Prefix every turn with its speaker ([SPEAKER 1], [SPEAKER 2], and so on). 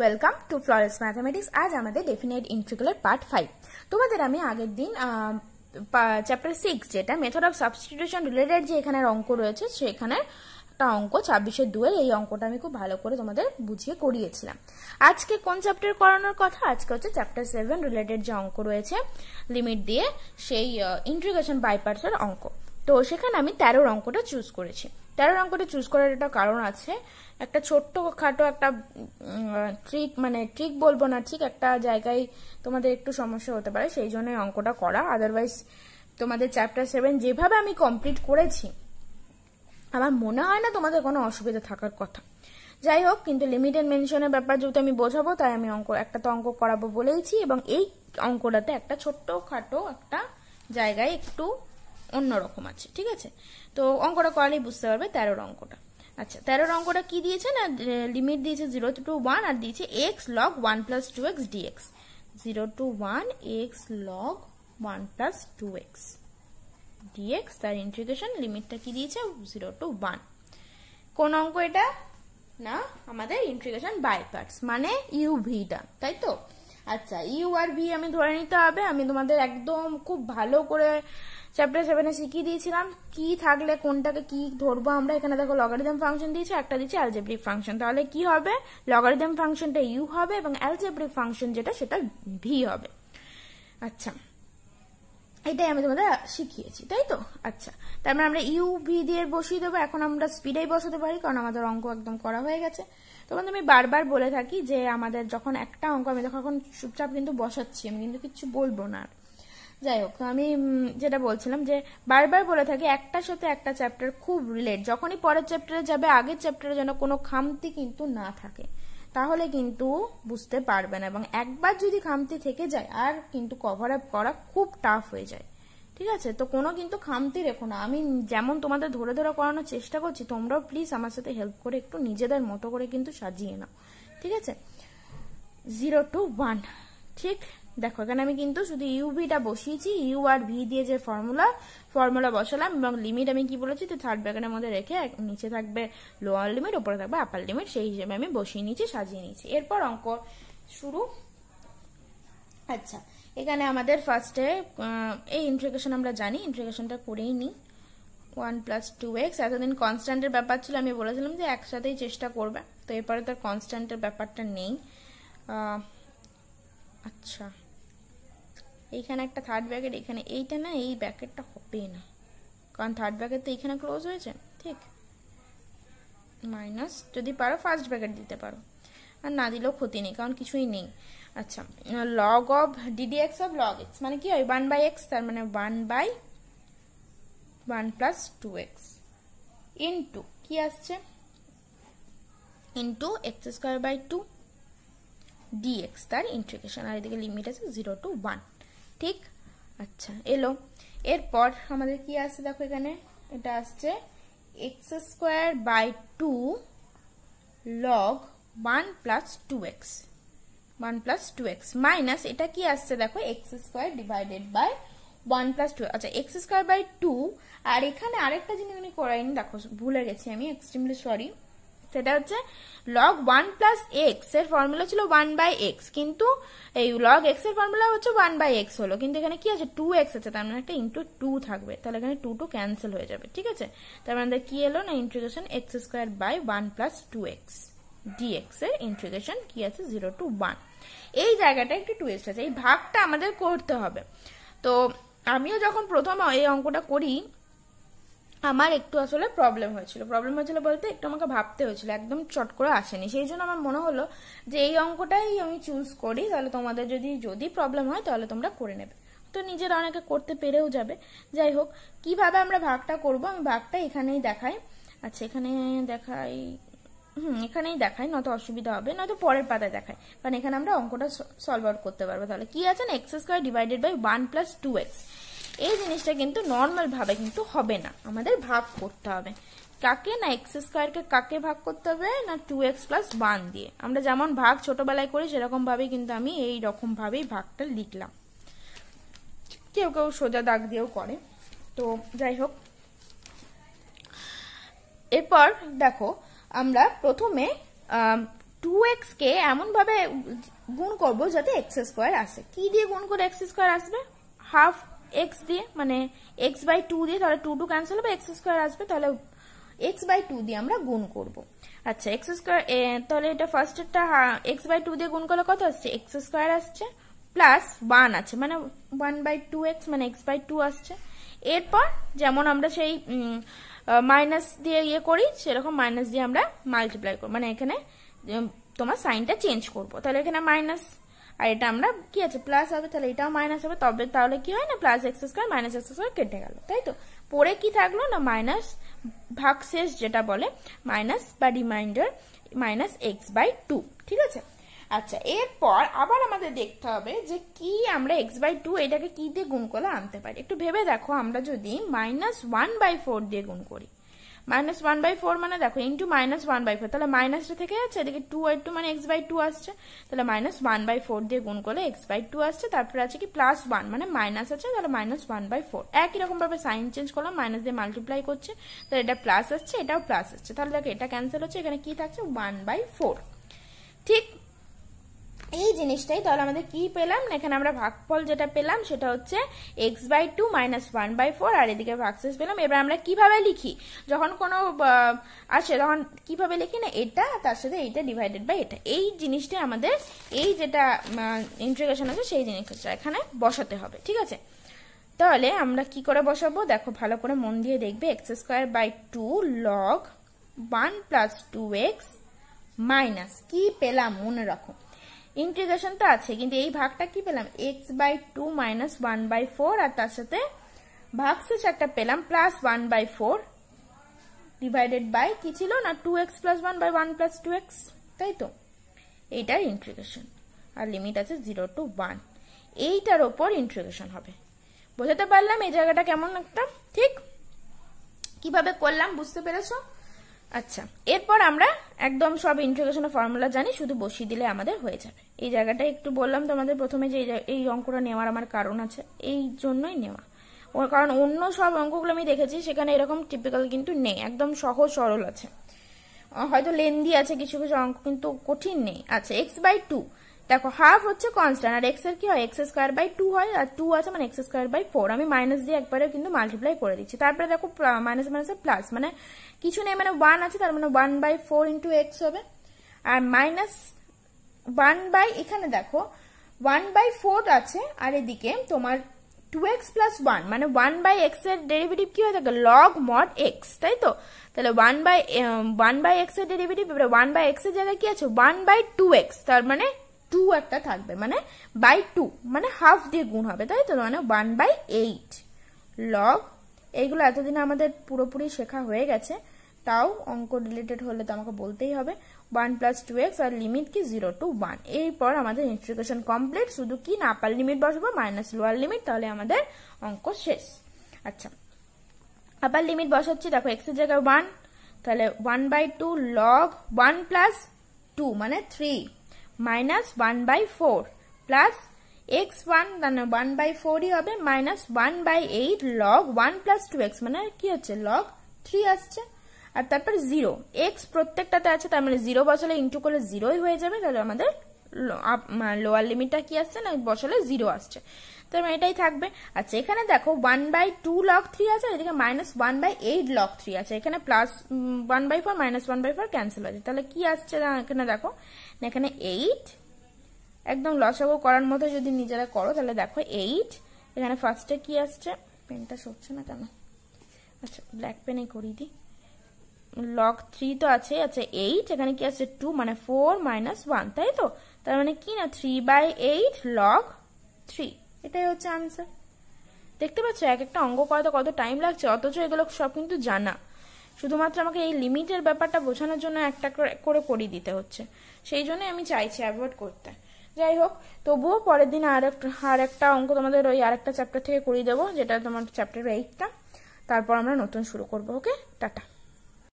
[SPEAKER 1] welcome to ফ্লরেস mathematics আজ আমাদের definite ইন্ট্রিকুলার part five তোমাদের আমি আগের দিন চ্যাপ্টার সিক্স যেটা মেথড অফ সাবস্টিটিউশন রিলেটেড যে এখানের অঙ্ক রয়েছে সেখানের একটা অঙ্ক ছাব্বিশের দুয়ের এই অঙ্কটা আমি খুব ভালো করে তোমাদের বুঝিয়ে করিয়েছিলাম আজকে কোন চ্যাপ্টার করানোর কথা আজকে হচ্ছে চ্যাপ্টার সেভেন রিলেটেড যে অঙ্ক রয়েছে লিমিট দিয়ে সেই ইন্ট্রিগেশন বাইপার্সের অঙ্ক তো সেখানে আমি তেরোর অঙ্কটা চুজ করেছি তেরো অঙ্কটা চুজ করার একটা কারণ আছে একটা ছোট্ট খাটো একটা ট্রিক মানে ট্রিক বলবো না ঠিক একটা জায়গায় তোমাদের একটু সমস্যা হতে পারে সেই জন্য অঙ্কটা করা আদারওয়াইজ তোমাদের চ্যাপ্টার সেভেন যেভাবে আমি কমপ্লিট করেছি আমার মনে হয় না তোমাদের কোনো অসুবিধা থাকার কথা যাই হোক কিন্তু লিমিটেড মেনশনের ব্যাপার যেহেতু আমি বোঝাবো তাই আমি অঙ্ক একটা তো অঙ্ক করাবো বলেইছি এবং এই অঙ্কটাতে একটা ছোট্ট খাটো একটা জায়গায় একটু অন্যরকম আছে ঠিক আছে তো অঙ্কটা করালেই বুঝতে পারবে তেরোর অঙ্কটা আচ্ছা তেরোর অঙ্কটা কি দিয়েছে না লিমিট দিয়েছে জিরো টু ওয়ান আর দিয়েছে x log one plus two x dx zero two one x log one plus two x dx তার ইন্টিগ্রেশন লিমিটটা কি দিয়েছে জিরো টু ওয়ান কোন অঙ্ক এটা না আমাদের ইন্টিগ্রেশন বাই পার্টস মানে ইউ ভিটা তাই তো আচ্ছা ইউ আর ভি আমি ধরে নিতে হবে আমি তোমাদের একদম খুব ভালো করে চ্যাপ্টার সেভেনে শিখিয়ে দিয়েছিলাম কি থাকলে কোনটাকে কি ধরবো আমরা এখানে দেখো লগারিদম ফাংশন দিয়েছি একটা দিচ্ছি অ্যালজেব্রিক ফাংশন তাহলে কি হবে লগারিদম ফাংশনটা ইউ হবে এবং অ্যালজেব্রিক ফাংশন যেটা সেটা ভি হবে আচ্ছা এটাই আমি তোমাদের শিখিয়েছি তাই তো আচ্ছা তারপরে আমরা ইউ ভি দিয়ে বসিয়ে দেবো এখন আমরা স্পিডেই বসাতে পারি কারণ আমাদের অঙ্ক একদম করা হয়ে গেছে তখন আমি বারবার বলে থাকি যে আমাদের যখন একটা অঙ্ক আমি দেখো এখন চুপচাপ কিন্তু বসাচ্ছি আমি কিন্তু কিছু বলবো না আর যাই হোক আমি যেটা বলছিলাম যে বারবার বলে থাকি একটার সাথে একটা চ্যাপ্টার খুব রিলেট যখনই পরের চ্যাপ্টারে যাবে আগের চ্যাপ্টারে যেন কোনো খামতি কিন্তু না থাকে তাহলে কিন্তু বুঝতে পারবে না এবং একবার যদি খামতি থেকে যায় আর কিন্তু কভার আপ করা খুব টাফ হয়ে যায় ঠিক আছে তো কোনো কিন্তু খামতি রেখো না আমি যেমন তোমাদের ধরে ধরে করানোর চেষ্টা করছি তোমরাও প্লিজ আমার সাথে হেল্প করে একটু নিজেদের মতো করে কিন্তু সাজিয়ে নাও ঠিক আছে জিরো টু ওয়ান ঠিক দেখো এখানে আমি কিন্তু শুধু ইউভিটা বসিয়েছি ইউ আর ভি দিয়ে যে ফর্মুলা ফর্মুলা বসালাম এবং লিমিট আমি কি বলেছি তো থার্ড ব্যাগের মধ্যে রেখে নিচে থাকবে লোয়ার লিমিট ওপরে থাকবে আপার লিমিট সেই হিসেবে আমি বসিয়ে নিয়েছি সাজিয়ে নিয়েছি এরপর অঙ্ক শুরু আচ্ছা এখানে আমাদের ফার্স্টে এই ইন্ট্রিগেশন আমরা জানি ইন্ট্রিগেশনটা করেই নিই ওয়ান প্লাস টু এক্স এতদিন কনস্ট্যান্টের ব্যাপার ছিল আমি বলেছিলাম যে একসাথেই চেষ্টা করবে তো এরপরে তার কনস্ট্যান্টের ব্যাপারটা নেই আচ্ছা এইখানে একটা থার্ড ব্যাকেট এখানে এইটা না এই ব্যাকেটটা হবে না কারণ থার্ড ব্যাকেট তো এইখানে ক্লোজ হয়েছে ঠিক মাইনাস যদি পারো ফার্স্ট ব্যাকেট দিতে পারো আর না দিলেও ক্ষতি নেই কারণ কিছুই নেই আচ্ছা log of d d x of log x মানে কি হয় ওয়ান বাই এক্স তার মানে one by one plus two x into কি আসছে into x square by two dx তার ইন্টিগ্রেশন আর এদিকে লিমিট আছে জিরো টু ওয়ান ঠিক আচ্ছা এলো এরপর আমাদের কি আসছে দেখো এখানে এটা আসছে x square by two log one plus two x one plus two x minus এটা কি আসছে দেখো x square divided by one plus two আচ্ছা এক্স স্কোয়ার বাই টু আর এখানে আরেকটা জিনিস আমি করাইনি দেখো ভুলে গেছি আমি এক্সট্রিমলি সরি সেটা হচ্ছে লগ ওয়ান প্লাস এক্স এর ফর্মুলা ছিল ওয়ান বাই এক্স কিন্তু এই লগ এক্স এর ফর্মুলা হচ্ছে ওয়ান বাই এক্স হলো কিন্তু এখানে কি আছে টু এক্স আছে তার মানে একটা ইন্টু টু থাকবে তাহলে এখানে টু টু ক্যান্সেল হয়ে যাবে ঠিক আছে তার মানে কি এলো না integration x square by one plus two x dx এর ইন্ট্রিগেশন কি আছে জিরো টু ওয়ান এই জায়গাটা একটু টুয়েস্ট আছে এই ভাগটা আমাদের করতে হবে তো আমিও যখন প্রথম এই অঙ্কটা করি আমার একটু আসলে প্রবলেম হয়েছিল প্রবলেম হয়েছিল বলতে একটু আমাকে ভাবতে হয়েছিল একদম চট করে আসেনি সেই জন্য আমার মনে হলো যে এই অঙ্কটাই আমি চুজ করি তাহলে তোমাদের যদি যদি প্রবলেম হয় তাহলে তোমরা করে নেবে তো নিজেরা অনেকে করতে পেরেও যাবে যাই হোক কিভাবে আমরা ভাগটা করব আমি ভাগটা এখানেই দেখাই আচ্ছা এখানে দেখাই হুম এখানেই দেখাই নয়তো অসুবিধা হবে নয়তো পরের পাতায় দেখায় কারণ এখানে আমরা অঙ্কটা সলভ আউট করতে পারবো তাহলে কি আছে না x square divided by one plus two x এই জিনিসটা কিন্তু নর্মালভাবে কিন্তু হবে না আমাদের ভাগ করতে হবে কাকে না এক্স স্কোয়ারকে কাকে ভাগ করতে হবে না টু এক্স প্লাস ওয়ান দিয়ে আমরা যেমন ভাগ ছোটবেলায় করি সেরকমভাবেই কিন্তু আমি এই রকমভাবেই ভাগটা লিখলাম কেউ কেউ সোজা দাগ দিয়েও করে তো যাই হোক এরপর দেখো আমরা প্রথমে টু এক্সকে এমনভাবে গুণ করবো যাতে এক্স স্কোয়ার আসে কি দিয়ে গুণ করে এক্স স্কোয়ার আসবে হাফ এক্স দিয়ে মানে এক্স বাই টু দিয়ে তাহলে টু টু ক্যান্সেল হবে এক্স স্কোয়ার আসবে তাহলে এক্স বাই টু দিয়ে আমরা গুণ করব আচ্ছা এক্স স্কোয়ার তাহলে এটা ফার্স্টটা এক্স বাই টু দিয়ে গুণ করলে কত আসছে এক্স স্কোয়ার আসছে প্লাস ওয়ান আছে মানে ওয়ান বাই টু এক্স মানে এক্স বাই টু আসছে এরপর যেমন আমরা সেই মাইনাস দিয়ে ইয়ে করি সেরকম মাইনাস দিয়ে আমরা মাল্টিপ্লাই করবো মানে এখানে তোমার সাইনটা চেঞ্জ করবো তাহলে এখানে মাইনাস আর এটা আমরা কি আছে প্লাস হবে তাহলে এটাও মাইনাস হবে তবে তাহলে কি হয় না plus x square minus x square কেটে গেল তাই তো পরে কি থাকলো না মাইনাস ভাগশেষ যেটা বলে মাইনাস বা remainder minus x by two ঠিক আছে আচ্ছা এরপর আবার আমাদের দেখতে হবে যে কি আমরা এক্স বাই টু এটাকে কি দিয়ে গুণ করলে আনতে পারি একটু ভেবে দেখো আমরা যদি মাইনাস ওয়ান বাই ফোর দিয়ে গুণ করি মাইনাস ওয়ান বাই ফোর মানে দেখো into minus one by four তাহলে মাইনাসটা থেকে যাচ্ছে এদিকে টু আর টু মানে এক্স বাই টু আসছে তাহলে মাইনাস ওয়ান বাই ফোর দিয়ে গুণ করলে এক্স বাই টু আসছে তারপরে আছে কি প্লাস ওয়ান মানে মাইনাস আছে তাহলে মাইনাস ওয়ান বাই ফোর একই রকমভাবে সাইন চেঞ্জ করলাম মাইনাস দিয়ে মাল্টিপ্লাই করছে তাহলে এটা প্লাস আসছে এটাও প্লাস আসছে তাহলে দেখো এটা ক্যান্সেল হচ্ছে এখানে কি থাকছে ওয়ান বাই ফোর ঠিক এই জিনিসটাই তাহলে আমাদের কি পেলাম এখানে আমরা ভাগফল যেটা পেলাম সেটা হচ্ছে x by two minus one by four আর এদিকে ভাগশেষ পেলাম এবার আমরা কিভাবে লিখি যখন কোনো আসে তখন কিভাবে লিখি না এটা তার সাথে এইটা ডিভাইডেড বাই এটা এই জিনিসটা আমাদের এই যেটা ইন্ট্রিগেশন আছে সেই জিনিসটা এখানে বসাতে হবে ঠিক আছে তাহলে আমরা কি করে বসাবো দেখো ভালো করে মন দিয়ে দেখবে x square by two log one plus two x minus কি পেলাম মনে রাখো ইন্টিগ্রেশন তো আছে কিন্তু এই ভাগটা কি পেলাম x by two minus one by four আর তার সাথে ভাগ শেষ একটা পেলাম plus one by four divided by কি ছিল না two x plus one by one plus two x তাই তো এইটার ইন্টিগ্রেশন আর লিমিট আছে জিরো টু ওয়ান এইটার ওপর ইন্টিগ্রেশন হবে বোঝাতে পারলাম এই জায়গাটা কেমন একটা ঠিক কিভাবে করলাম বুঝতে পেরেছো আচ্ছা এরপর আমরা একদম সব ইন্ট্রোগেশনের ফর্মুলা জানি শুধু বসিয়ে দিলে আমাদের হয়ে যাবে এই জায়গাটা একটু বললাম তোমাদের প্রথমে যে এই অঙ্কটা নেওয়ার আমার কারণ আছে এই জন্যই নেওয়া ওর কারণ অন্য সব অঙ্কগুলো আমি দেখেছি সেখানে এরকম টিপিক্যাল কিন্তু নেই একদম সহজ সরল আছে হয়তো লেন্দি আছে কিছু কিছু অঙ্ক কিন্তু কঠিন নেই আচ্ছা এক্স বাই টু দেখো হাফ হচ্ছে কনস্ট্যান্ট আর এক্স এর কি হয় এক্স স্কোয়ার বাই টু হয় আর টু আছে মানে এক্স স্কোয়ার বাই ফোর আমি মাইনাস দিয়ে একবারে কিন্তু মাল্টিপ্লাই করে দিচ্ছি তারপরে দেখো মাইনাস মাইনাস প্লাস মানে কিছু নেই মানে ওয়ান আছে তার মানে one by four into x হবে আর মাইনাস ওয়ান বাই এখানে দেখো ওয়ান বাই ফোর আছে আর এদিকে তোমার টু এক্স প্লাস ওয়ান মানে ওয়ান বাই এক্স এর ডেরিভেটিভ কি হয়ে থাকে লগ মড এক্স তাই তো তাহলে one by one by x এর ডেরিভেটিভ এবারে ওয়ান বাই এক্স এর জায়গায় কি আছে ওয়ান বাই টু এক্স তার মানে টু একটা থাকবে মানে বাই টু মানে হাফ দিয়ে গুণ হবে তাই তো মানে ওয়ান বাই এইট লগ এইগুলো এতদিন আমাদের পুরোপুরি শেখা হয়ে গেছে তাও অঙ্ক রিলেটেড হলে তো আমাকে বলতেই হবে ওয়ান প্লাস টু এক্স আর লিমিট কি জিরো টু ওয়ান এরপর আমাদের ইনস্টিটিউশন কমপ্লিট শুধু কি না আপার লিমিট বসবো মাইনাস লোয়ার লিমিট তাহলে আমাদের অঙ্ক শেষ আচ্ছা আপার লিমিট বসাচ্ছি দেখো এক্সের জায়গায় ওয়ান তাহলে one by two log one plus two মানে three minus one by four plus x one one by ফোরই হবে minus one by eight log one plus two x মানে কি হচ্ছে লগ থ্রি আসছে আর তারপর জিরো এক্স প্রত্যেকটাতে আছে তার মানে জিরো বসালে ইন্টু করলে জিরোই হয়ে যাবে তাহলে আমাদের লোয়ার লিমিটটা কি আসছে না বসালে জিরো আসছে তো এটাই থাকবে আচ্ছা এখানে দেখো one by two log three আছে এদিকে minus one by eight log three আছে এখানে plus one by four minus one by four cancel আছে তাহলে কি আসছে এখানে দেখো এখানে এইট একদম লসাগো করার মতো যদি নিজেরা করো তাহলে দেখো এইট এখানে ফার্স্টে কি আসছে পেনটা সরছে না কেন আচ্ছা ব্ল্যাক পেনে করি দিই লক থ্রি তো আছে আচ্ছা এইট এখানে কি আসছে টু মানে ফোর মাইনাস ওয়ান তাই তো তার মানে কি না three by eight log three এটাই হচ্ছে আনসার দেখতে পাচ্ছ এক একটা অঙ্ক করাতে কত টাইম লাগছে অথচ এগুলো সব কিন্তু জানা শুধুমাত্র আমাকে এই লিমিটের ব্যাপারটা বোঝানোর জন্য একটা করে করিয়ে দিতে হচ্ছে সেই জন্য আমি চাইছি অ্যাভয়েড করতে যাই হোক তবুও পরের দিন আর একটা আর একটা অঙ্ক তোমাদের ওই আর একটা চ্যাপ্টার থেকে করিয়ে দেবো যেটা তোমার চ্যাপ্টার এইটটা তারপর আমরা নতুন শুরু করবো ওকে টাটা